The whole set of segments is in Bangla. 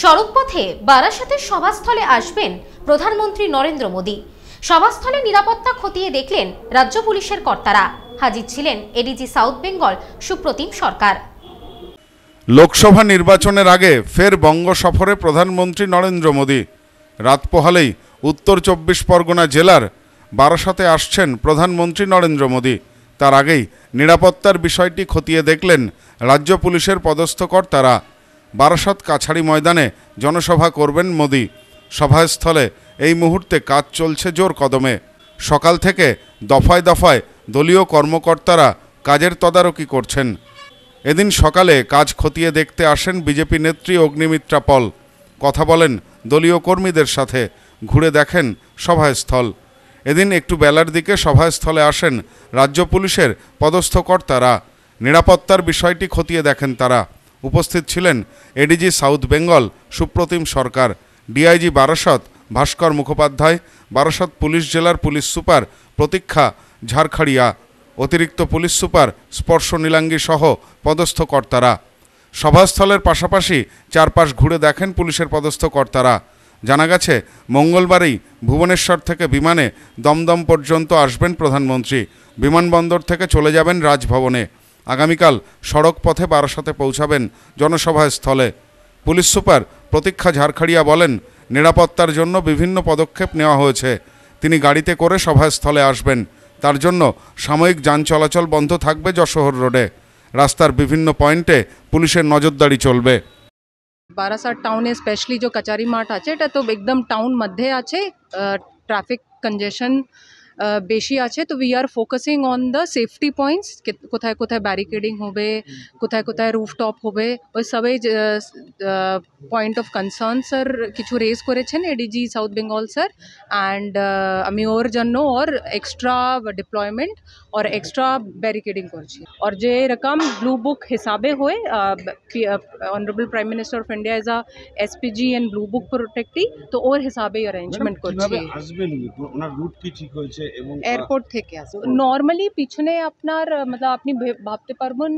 সড়কপথে বারাসাতের সভাস্থলে আসবেন প্রধানমন্ত্রী নরেন্দ্র মোদী সভাস্থলে নিরাপত্তা খতিয়ে দেখলেন রাজ্য পুলিশের কর্তারা হাজির ছিলেন এডিজি সাউথ বেঙ্গল সুপ্রতিম সরকার লোকসভা নির্বাচনের আগে ফের বঙ্গ সফরে প্রধানমন্ত্রী নরেন্দ্র মোদী রাত পোহালেই উত্তর চব্বিশ পরগনা জেলার বারাসাতে আসছেন প্রধানমন্ত্রী নরেন্দ্র মোদী তার আগেই নিরাপত্তার বিষয়টি খতিয়ে দেখলেন রাজ্য পুলিশের পদস্থ কর্তারা বারাসত কাছাড়ি ময়দানে জনসভা করবেন মোদি সভাস্থলে এই মুহূর্তে কাজ চলছে জোর কদমে সকাল থেকে দফায় দফায় দলীয় কর্মকর্তারা কাজের তদারকি করছেন এদিন সকালে কাজ খতিয়ে দেখতে আসেন বিজেপি নেত্রী অগ্নিমিত্রা পল কথা বলেন দলীয় কর্মীদের সাথে ঘুরে দেখেন সভাস্থল এদিন একটু বেলার দিকে সভাস্থলে আসেন রাজ্য পুলিশের পদস্থকর্তারা নিরাপত্তার বিষয়টি খতিয়ে দেখেন তারা উপস্থিত ছিলেন ADG south Bengal Supratim Sarkar DIG Barasat Bhaskar Mukhopadhyay Barasat police জেলার পুলিশ সুপার প্রতীক্ষা ঝাড়খাড়িয়া অতিরিক্ত পুলিশ সুপার স্পর্শ নীলাঙ্গি সহ পদস্থ কর্তারা সভাস্থলের পাশাপাশি চারপাশ ঘুরে দেখেন পুলিশের পদস্থ কর্তারা জানা গেছে মঙ্গলবারই ভুবনেশ্বর থেকে বিমানে দমদম পর্যন্ত আসবেন প্রধানমন্ত্রী বিমানবন্দর থেকে চলে যাবেন রাজভবনে আগামীকাল সড়ক পথে বারাসাতে পৌঁছাবেন জনসভাস্থলে পুলিশ সুপার প্রতীক্ষা ঝাড়খাড়িয়া বলেন নিরাপত্তার জন্য বিভিন্ন পদক্ষেপ নেওয়া হয়েছে তিনি গাড়িতে করে সভাস্থলে আসবেন তার জন্য সাময়িক যান চলাচল বন্ধ থাকবে যশোহর রোডে রাস্তার বিভিন্ন পয়েন্টে পুলিশের নজরদারি চলবে বারাসাত টাউনে স্পেশালি যে কচারি মাঠ আছে এটা তো একদম টাউন মধ্যে আছে ট্রাফিক কনজেশন বেশি আছে তো we are focusing on the safety points কোথায় কোথায় ব্যারিকেডিং হবে কোথায় কোথায় রুফটপ হবে ওই সবই পয়েন্ট অফ কনসার্ন স্যার কিছু রেইজ করেছেন ADG south Bengal sir and আমি ওর জন্য or extra deployment or extra barricading করছি আর যে रकम ব্লু বুক হিসাবে হয়ে honourable prime minister of India as a SPG and blue book protectee তো ওর হিসাবে অ্যারেঞ্জমেন্ট করছি হাজবেন্ড ওর রুট কি ঠিক হয়েছে এয়ারপোর্ট থেকে আসবো নর্মালি পিছনে আপনার মানে আপনি ভাবতে পারবেন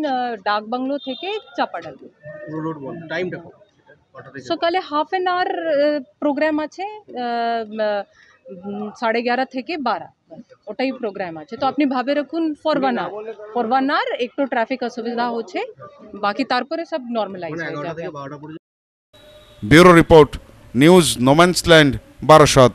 ডাক বাংলো থেকে চাপাডাল রোড টাইমটা সকালে হাফ এন আওয়ার প্রোগ্রাম আছে সাড়ে এগারো থেকে বারো ওটাই প্রোগ্রাম আছে তো আপনি ভাবে রাখুন for one hour for one hour একটু ট্রাফিক অসুবিধা হচ্ছে বাকি তারপরে সব নর্মালাইজ মানে হয়ে যাবে bureau report news no man's land Barasat